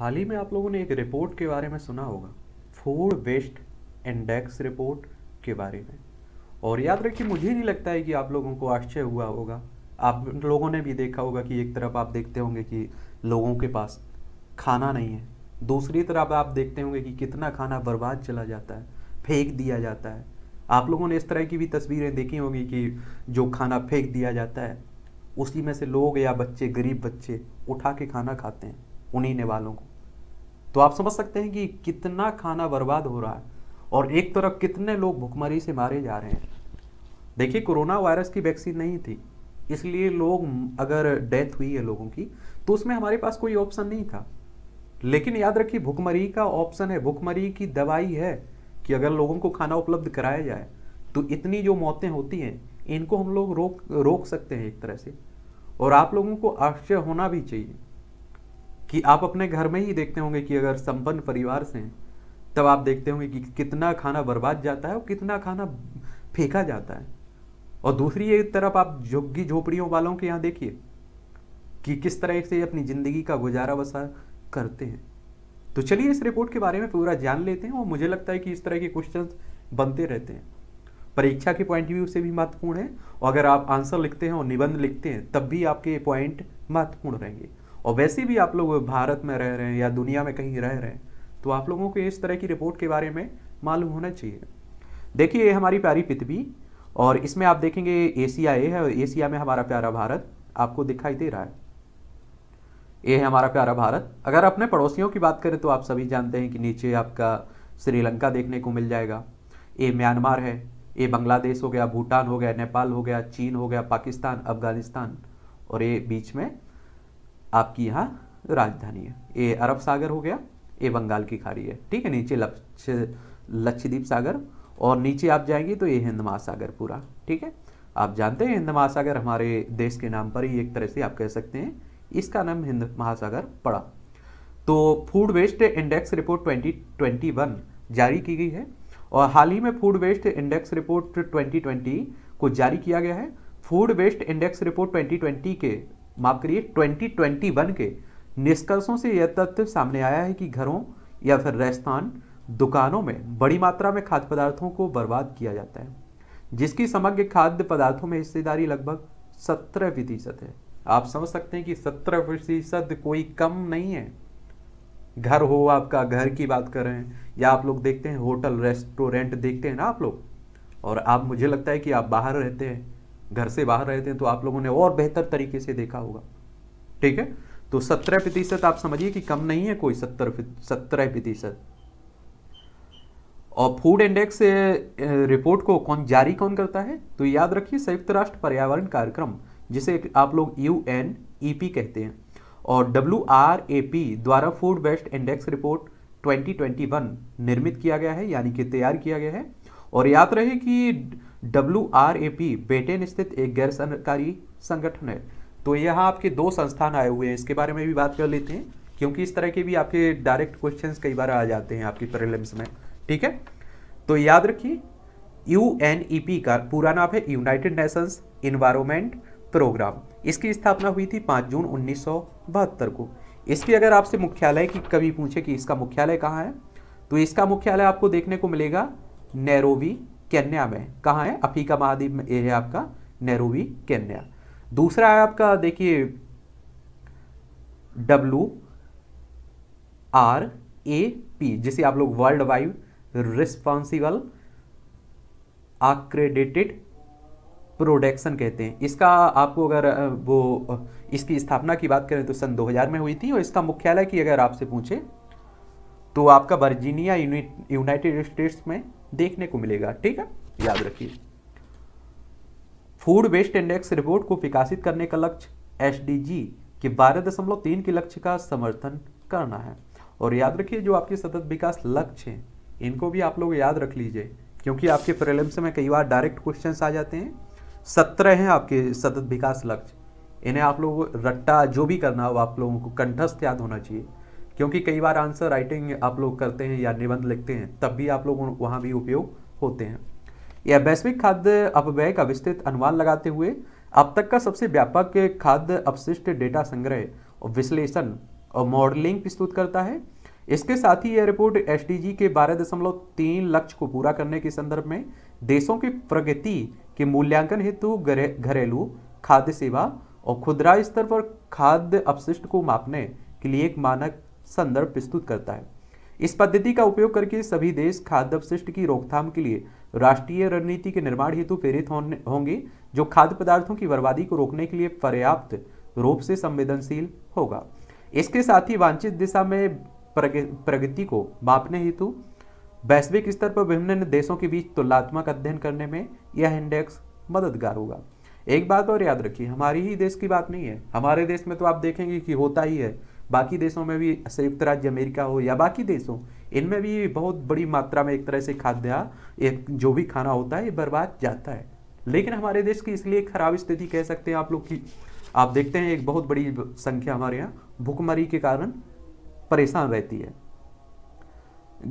हाल ही में आप लोगों ने एक रिपोर्ट के बारे में सुना होगा फूड वेस्ट इंडेक्स रिपोर्ट के बारे में और याद रखिए मुझे नहीं लगता है कि आप लोगों को आश्चर्य हुआ होगा आप लोगों ने भी देखा होगा कि एक तरफ आप देखते होंगे कि लोगों के पास खाना नहीं है दूसरी तरफ आप देखते होंगे कि कितना खाना बर्बाद चला जाता है फेंक दिया जाता है आप लोगों ने इस तरह की भी तस्वीरें देखी होंगी कि जो खाना फेंक दिया जाता है उसी में से लोग या बच्चे गरीब बच्चे उठा के खाना खाते हैं उन्हीं ने वालों को तो आप समझ सकते हैं कि कितना खाना बर्बाद हो रहा है और एक तरफ कितने लोग भुखमरी से मारे जा रहे हैं देखिए कोरोना वायरस की वैक्सीन नहीं थी इसलिए लोग अगर डेथ हुई है लोगों की तो उसमें हमारे पास कोई ऑप्शन नहीं था लेकिन याद रखिए भुखमरी का ऑप्शन है भुखमरी की दवाई है कि अगर लोगों को खाना उपलब्ध कराया जाए तो इतनी जो मौतें होती हैं इनको हम लोग रोक रोक सकते हैं एक तरह से और आप लोगों को आश्चर्य होना भी चाहिए कि आप अपने घर में ही देखते होंगे कि अगर संपन्न परिवार से हैं तब आप देखते होंगे कि कितना खाना बर्बाद जाता है और कितना खाना फेंका जाता है और दूसरी एक तरफ आप झुग्गी झोपड़ियों वालों के यहाँ देखिए कि किस तरह से अपनी ज़िंदगी का गुजारा बसा करते हैं तो चलिए इस रिपोर्ट के बारे में पूरा जान लेते हैं और मुझे लगता है कि इस तरह के क्वेश्चन बनते रहते हैं परीक्षा के पॉइंट व्यू से भी महत्वपूर्ण है और अगर आप आंसर लिखते हैं और निबंध लिखते हैं तब भी आपके पॉइंट महत्वपूर्ण रहेंगे और वैसे भी आप लोग भारत में रह रहे हैं या दुनिया में कहीं रह रहे हैं तो आप लोगों को इस तरह की रिपोर्ट के बारे में मालूम होना चाहिए देखिए ये हमारी प्यारी पृथ्वी और इसमें आप देखेंगे एशिया ए है और एशिया में हमारा प्यारा भारत आपको दिखाई दे रहा है ये है हमारा प्यारा भारत अगर अपने पड़ोसियों की बात करें तो आप सभी जानते हैं कि नीचे आपका श्रीलंका देखने को मिल जाएगा ये म्यांमार है ये बांग्लादेश हो गया भूटान हो गया नेपाल हो गया चीन हो गया पाकिस्तान अफगानिस्तान और ये बीच में आपकी यहाँ राजधानी है ए अरब सागर हो गया ए बंगाल की खाड़ी है ठीक है नीचे लक्ष्य लक्षद्वीप सागर और नीचे आप जाएंगे तो ये हिंद महासागर पूरा ठीक है आप जानते हैं हिंद महासागर हमारे देश के नाम पर ही एक तरह से आप कह सकते हैं इसका नाम हिंद महासागर पड़ा तो फूड वेस्ट इंडेक्स रिपोर्ट 2021 जारी की गई है और हाल ही में फूड वेस्ट इंडेक्स रिपोर्ट 2020 को जारी किया गया है फूड वेस्ट इंडेक्स रिपोर्ट 2020 के माफ करिए 2021 के निष्कर्षों से यह तथ्य सामने आया है कि घरों या फिर रेस्तान दुकानों में बड़ी मात्रा में खाद्य पदार्थों को बर्बाद किया जाता है जिसकी समग्र खाद्य पदार्थों में हिस्सेदारी लगभग सत्रह प्रतिशत है आप समझ सकते हैं कि सत्रह प्रतिशत कोई कम नहीं है घर हो आपका घर की बात कर रहे हैं या आप लोग देखते हैं होटल रेस्टोरेंट देखते हैं ना आप लोग और आप मुझे लगता है कि आप बाहर रहते हैं घर से बाहर रहते हैं तो आप लोगों ने और बेहतर तरीके से देखा होगा ठीक है तो सत्रह प्रतिशत आप समझिए कि कम नहीं है कोई सत्तर सत्रह प्रतिशत और फूड इंडेक्स रिपोर्ट को कौन जारी कौन करता है तो याद रखिए संयुक्त राष्ट्र पर्यावरण कार्यक्रम जिसे आप लोग यू एन ई पी कहते हैं और डब्ल्यू आर ए पी द्वारा फूड बेस्ट इंडेक्स रिपोर्ट 2021 निर्मित किया गया है यानी कि तैयार किया गया है और याद रहे कि W R A P Britain स्थित एक गैर सरकारी संगठन है तो यहाँ आपके दो संस्थान आए हुए हैं इसके बारे में भी बात कर लेते हैं क्योंकि इस तरह के भी आपके डायरेक्ट क्वेश्चंस कई बार आ जाते हैं आपकी प्रिलिम्स में ठीक है तो याद रखिए यू एन ई पी का पूरा नाम है यूनाइटेड नेशंस इन्वायरमेंट प्रोग्राम इसकी स्थापना हुई थी 5 जून उन्नीस को इसकी अगर आपसे मुख्यालय की कभी पूछे कि इसका मुख्यालय कहाँ है तो इसका मुख्यालय आपको देखने को मिलेगा नैरोवी केन्या में कहाँ है अफ्रीका महाद्वीप है आपका नैरोवी केन्या दूसरा है आपका देखिए डब्लू आर ए पी जिसे आप लोग world wide responsible accredited production कहते हैं इसका आपको अगर वो इसकी स्थापना की बात करें तो सन 2000 में हुई थी और इसका मुख्यालय की अगर आपसे पूछे तो आपका वर्जीनिया यूनाइटेड स्टेट्स में देखने को मिलेगा ठीक है याद रखिए फूड वेस्ट इंडेक्स रिपोर्ट को विकासित करने का लक्ष्य एस के बारह दशमलव तीन के लक्ष्य का समर्थन करना है और याद रखिए जो आपके सतत विकास लक्ष्य हैं इनको भी आप लोग याद रख लीजिए क्योंकि आपके प्रेलम्स में कई बार डायरेक्ट क्वेश्चन आ जाते हैं सत्रह हैं आपके सतत विकास लक्ष्य इन्हें आप लोग रट्टा जो भी करना हो आप लोगों को कंठस्थ याद होना चाहिए क्योंकि कई बार आंसर राइटिंग आप लोग करते हैं या निबंध लिखते हैं तब भी आप लोग वहाँ भी उपयोग होते हैं यह वैश्विक खाद्य अपव्यय का विस्तृत अनुमान लगाते हुए अब तक का सबसे व्यापक खाद्य अपशिष्ट डेटा संग्रह और विश्लेषण और मॉडलिंग प्रस्तुत करता है इसके साथ ही यह रिपोर्ट एस के बारह दशमलव तीन लक्ष्य को पूरा करने के संदर्भ में देशों की प्रगति के मूल्यांकन हेतु घरेलू खाद्य सेवा और खुदरा स्तर पर खाद्य अपशिष्ट को मापने के लिए एक मानक संदर्भ प्रस्तुत करता है इस पद्धति का उपयोग करके सभी देश खाद्य अवशिष्ट की रोकथाम के लिए राष्ट्रीय रणनीति के निर्माण हेतु प्रेरित होंगे जो खाद्य पदार्थों की बर्बादी को रोकने के लिए पर्याप्त रूप से संवेदनशील होगा इसके साथ ही वांछित दिशा में प्रगति को मापने हेतु वैश्विक स्तर पर विभिन्न देशों के बीच तुलनात्मक अध्ययन करने में यह इंडेक्स मददगार होगा एक बात और याद रखिए हमारी ही देश की बात नहीं है हमारे देश में तो आप देखेंगे कि होता ही है बाकी देशों में भी संयुक्त राज्य अमेरिका हो या बाकी देशों इनमें भी बहुत बड़ी मात्रा में एक तरह से खाद्य एक जो भी खाना होता है ये बर्बाद जाता है लेकिन हमारे देश की इसलिए खराब स्थिति कह सकते हैं आप लोग की आप देखते हैं एक बहुत बड़ी संख्या हमारे यहाँ भूखमरी के कारण परेशान रहती है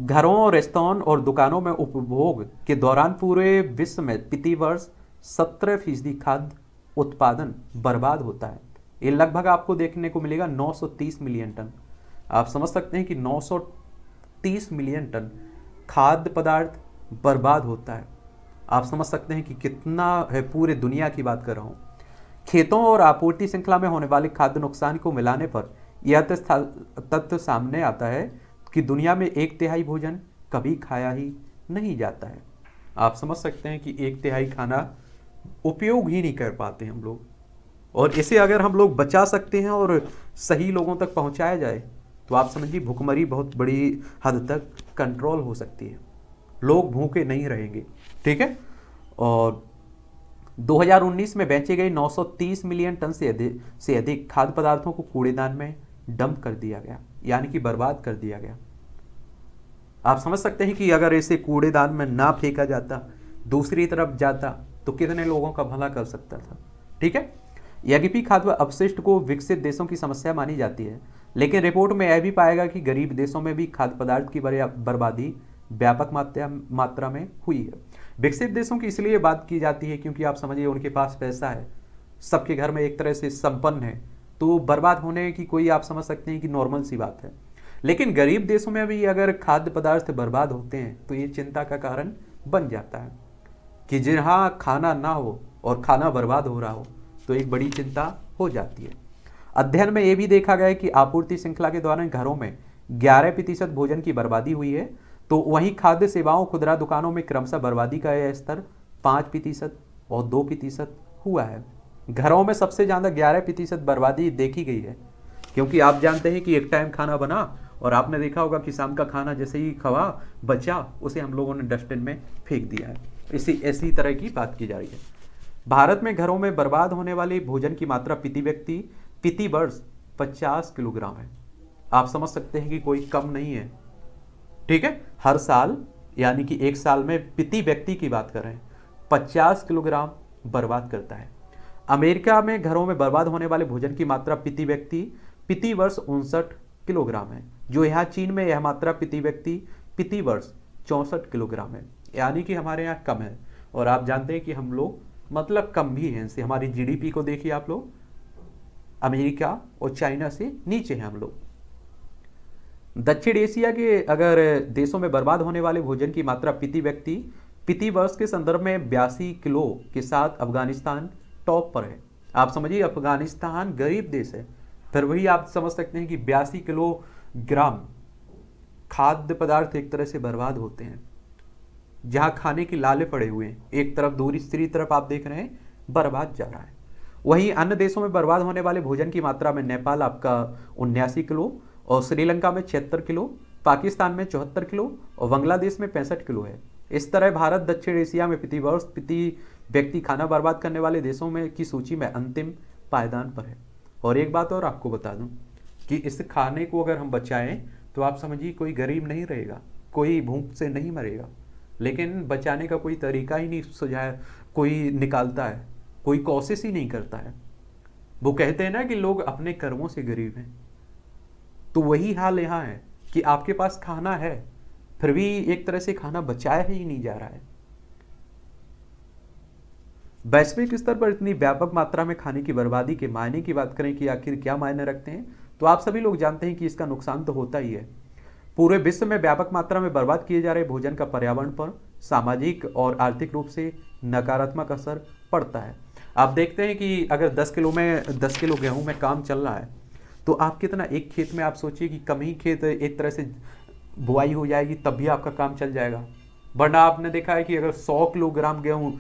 घरों रेस्तों और दुकानों में उपभोग के दौरान पूरे विश्व में प्रति वर्ष सत्रह फीसदी खाद्य उत्पादन बर्बाद होता है ये लगभग आपको देखने को मिलेगा 930 मिलियन टन आप समझ सकते हैं कि 930 मिलियन टन खाद्य पदार्थ बर्बाद होता है आप समझ सकते हैं कि कितना है पूरे दुनिया की बात कर रहा हूँ खेतों और आपूर्ति श्रृंखला में होने वाले खाद्य नुकसान को मिलाने पर यह तथ्य सामने आता है कि दुनिया में एक तिहाई भोजन कभी खाया ही नहीं जाता है आप समझ सकते हैं कि एक तिहाई खाना उपयोग ही नहीं कर पाते हम लोग और इसे अगर हम लोग बचा सकते हैं और सही लोगों तक पहुंचाया जाए तो आप समझिए भुखमरी बहुत बड़ी हद तक कंट्रोल हो सकती है लोग भूखे नहीं रहेंगे ठीक है और 2019 में बेचे गए 930 मिलियन टन से अधिक से अधिक खाद्य पदार्थों को कूड़ेदान में डंप कर दिया गया यानी कि बर्बाद कर दिया गया आप समझ सकते हैं कि अगर इसे कूड़ेदान में ना फेंका जाता दूसरी तरफ जाता तो कितने लोगों का भला कर सकता था ठीक है यद्यपि खाद्य अपशिष्ट को विकसित देशों की समस्या मानी जाती है लेकिन रिपोर्ट में यह भी पाएगा कि गरीब देशों में भी खाद्य पदार्थ की बर्बादी व्यापक मात्रा मात्रा में हुई है विकसित देशों की इसलिए बात की जाती है क्योंकि आप समझिए उनके पास पैसा है सबके घर में एक तरह से संपन्न है तो बर्बाद होने की कोई आप समझ सकते हैं कि नॉर्मल सी बात है लेकिन गरीब देशों में भी अगर खाद्य पदार्थ बर्बाद होते हैं तो ये चिंता का कारण बन जाता है कि जहाँ खाना ना हो और खाना बर्बाद हो रहा हो तो एक बड़ी चिंता हो जाती है अध्ययन में यह भी देखा गया कि आपूर्ति श्रृंखला के दौरान घरों में ग्यारह प्रतिशत भोजन की बर्बादी हुई है तो वहीं खाद्य सेवाओं खुदरा दुकानों में क्रमशः बर्बादी का यह स्तर पाँच प्रतिशत और दो प्रतिशत हुआ है घरों में सबसे ज़्यादा ग्यारह प्रतिशत बर्बादी देखी गई है क्योंकि आप जानते हैं कि एक टाइम खाना बना और आपने देखा होगा कि शाम का खाना जैसे ही खवा बचा उसे हम लोगों ने डस्टबिन में फेंक दिया है इसी ऐसी तरह की बात की जा रही है भारत में घरों में बर्बाद होने वाले भोजन की मात्रा प्रति व्यक्ति प्रति वर्ष पचास किलोग्राम है आप समझ सकते हैं कि कोई कम नहीं है ठीक है हर साल यानी कि एक साल में प्रति व्यक्ति की बात कर रहे हैं पचास किलोग्राम बर्बाद करता है अमेरिका में घरों में बर्बाद होने वाले भोजन की मात्रा प्रति व्यक्ति प्रति वर्ष उनसठ किलोग्राम है जो यहाँ चीन में यह मात्रा प्रति व्यक्ति प्रति वर्ष चौंसठ किलोग्राम है यानी कि हमारे यहाँ कम है और आप जानते हैं कि हम लोग मतलब कम कंवीनियंस इनसे हमारी जीडीपी को देखिए आप लोग अमेरिका और चाइना से नीचे हैं हम लोग दक्षिण एशिया के अगर देशों में बर्बाद होने वाले भोजन की मात्रा प्रति व्यक्ति प्रति वर्ष के संदर्भ में बयासी किलो के साथ अफगानिस्तान टॉप पर है आप समझिए अफगानिस्तान गरीब देश है फिर वही आप समझ सकते हैं कि बयासी किलो ग्राम खाद्य पदार्थ एक तरह से बर्बाद होते हैं जहां खाने के लाले पड़े हुए हैं एक तरफ दूरी स्त्री तरफ आप देख रहे हैं बर्बाद जा रहा है वहीं अन्य देशों में बर्बाद होने वाले भोजन की मात्रा में नेपाल आपका उन्यासी किलो और श्रीलंका में छिहत्तर किलो पाकिस्तान में चौहत्तर किलो और बांग्लादेश में पैंसठ किलो है इस तरह भारत दक्षिण एशिया में प्रतिवर्ष प्रति व्यक्ति खाना बर्बाद करने वाले देशों में की सूची में अंतिम पायदान पर है और एक बात और आपको बता दूं कि इस खाने को अगर हम बचाएं तो आप समझिए कोई गरीब नहीं रहेगा कोई भूख से नहीं मरेगा लेकिन बचाने का कोई तरीका ही नहीं सुझाया कोई निकालता है कोई कोशिश ही नहीं करता है वो कहते हैं ना कि लोग अपने कर्मों से गरीब हैं तो वही हाल यहाँ है कि आपके पास खाना है फिर भी एक तरह से खाना बचाया ही नहीं जा रहा है वैश्विक स्तर पर इतनी व्यापक मात्रा में खाने की बर्बादी के मायने की बात करें कि आखिर क्या मायने रखते हैं तो आप सभी लोग जानते हैं कि इसका नुकसान तो होता ही है पूरे विश्व में व्यापक मात्रा में बर्बाद किए जा रहे भोजन का पर्यावरण पर सामाजिक और आर्थिक रूप से नकारात्मक असर पड़ता है आप देखते हैं कि अगर 10 किलो में 10 किलो गेहूं में काम चल रहा है तो आप कितना एक खेत में आप सोचिए कि कम ही खेत एक तरह से बुआई हो जाएगी तब भी आपका काम चल जाएगा वरना आपने देखा है कि अगर सौ किलोग्राम गेहूँ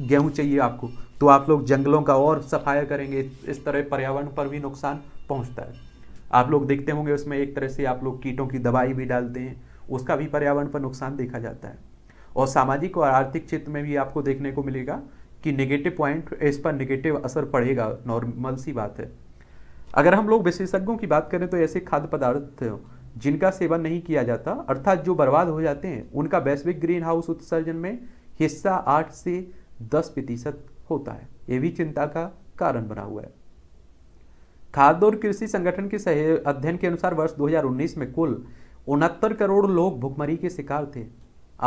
गेहूँ चाहिए आपको तो आप लोग जंगलों का और सफाया करेंगे इस तरह पर्यावरण पर भी नुकसान पहुँचता है आप लोग देखते होंगे उसमें एक तरह से आप लोग कीटों की दवाई भी डालते हैं उसका भी पर्यावरण पर नुकसान देखा जाता है और सामाजिक और आर्थिक क्षेत्र में भी आपको देखने को मिलेगा कि नेगेटिव पॉइंट इस पर नेगेटिव असर पड़ेगा नॉर्मल सी बात है अगर हम लोग विशेषज्ञों की बात करें तो ऐसे खाद्य पदार्थ जिनका सेवन नहीं किया जाता अर्थात जो बर्बाद हो जाते हैं उनका वैश्विक ग्रीन हाउस उत्सर्जन में हिस्सा आठ से दस प्रतिशत होता है ये भी चिंता का कारण बना हुआ है खाद्य और कृषि संगठन के अध्ययन के अनुसार वर्ष 2019 में कुल उनहत्तर करोड़ लोग भुखमरी के शिकार थे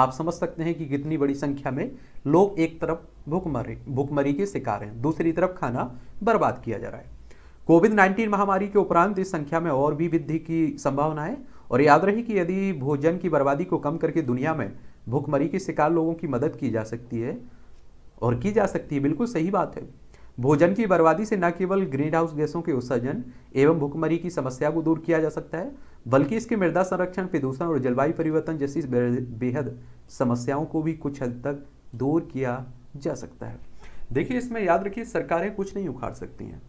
आप समझ सकते हैं कि कितनी बड़ी संख्या में लोग एक तरफ भुखमरी भुखमरी के शिकार हैं दूसरी तरफ खाना बर्बाद किया जा रहा है कोविड 19 महामारी के उपरांत इस संख्या में और भी वृद्धि की संभावना है और याद रहे कि यदि भोजन की बर्बादी को कम करके दुनिया में भुखमरी के शिकार लोगों की मदद की जा सकती है और की जा सकती है बिल्कुल सही बात है भोजन की बर्बादी से न केवल ग्रीन हाउस गैसों के उत्सर्जन एवं भूखमरी की समस्या को दूर किया जा सकता है बल्कि इसके मृदा संरक्षण प्रदूषण और जलवायु परिवर्तन जैसी बेहद समस्याओं को भी कुछ हद तक दूर किया जा सकता है देखिए इसमें याद रखिए सरकारें कुछ नहीं उखाड़ सकती हैं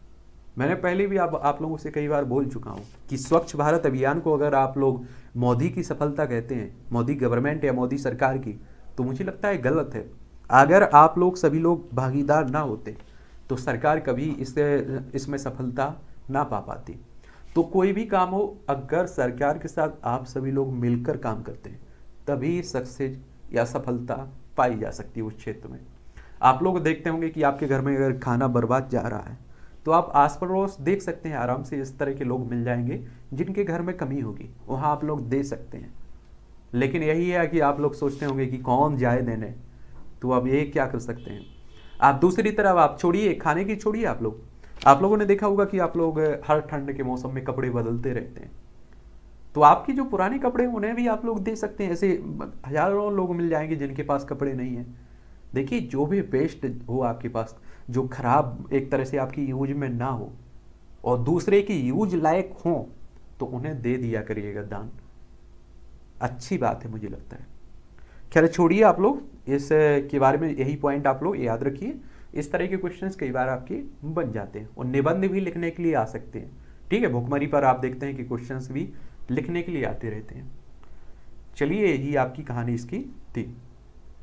मैंने पहले भी आप आप लोगों से कई बार बोल चुका हूँ कि स्वच्छ भारत अभियान को अगर आप लोग मोदी की सफलता कहते हैं मोदी गवर्नमेंट या मोदी सरकार की तो मुझे लगता है गलत है अगर आप लोग सभी लोग भागीदार ना होते तो सरकार कभी इससे इसमें सफलता ना पा पाती तो कोई भी काम हो अगर सरकार के साथ आप सभी लोग मिलकर काम करते हैं तभी सक्सेस या सफलता पाई जा सकती है उस क्षेत्र में आप लोग देखते होंगे कि आपके घर में अगर खाना बर्बाद जा रहा है तो आप आस पड़ोस देख सकते हैं आराम से इस तरह के लोग मिल जाएंगे जिनके घर में कमी होगी वहाँ आप लोग दे सकते हैं लेकिन यही है कि आप लोग सोचते होंगे कि कौन जाए देने तो अब ये क्या कर सकते हैं आप दूसरी तरफ आप छोड़िए खाने की छोड़िए आप लोग आप लोगों ने देखा होगा कि आप लोग हर ठंड के मौसम में कपड़े बदलते रहते हैं तो आपकी जो पुराने कपड़े उन्हें भी आप लोग दे सकते हैं ऐसे हजारों लोग मिल जाएंगे जिनके पास कपड़े नहीं है देखिए जो भी वेस्ट हो आपके पास जो खराब एक तरह से आपकी यूज में ना हो और दूसरे की यूज लायक हो तो उन्हें दे दिया करिएगा दान अच्छी बात है मुझे लगता है खैर छोड़िए आप लोग इस के बारे में यही पॉइंट आप लोग याद रखिए इस तरह के क्वेश्चन कई बार आपके बन जाते हैं और निबंध भी लिखने के लिए आ सकते हैं ठीक है भुखमरी पर आप देखते हैं कि क्वेश्चन भी लिखने के लिए आते रहते हैं चलिए यही आपकी कहानी इसकी थी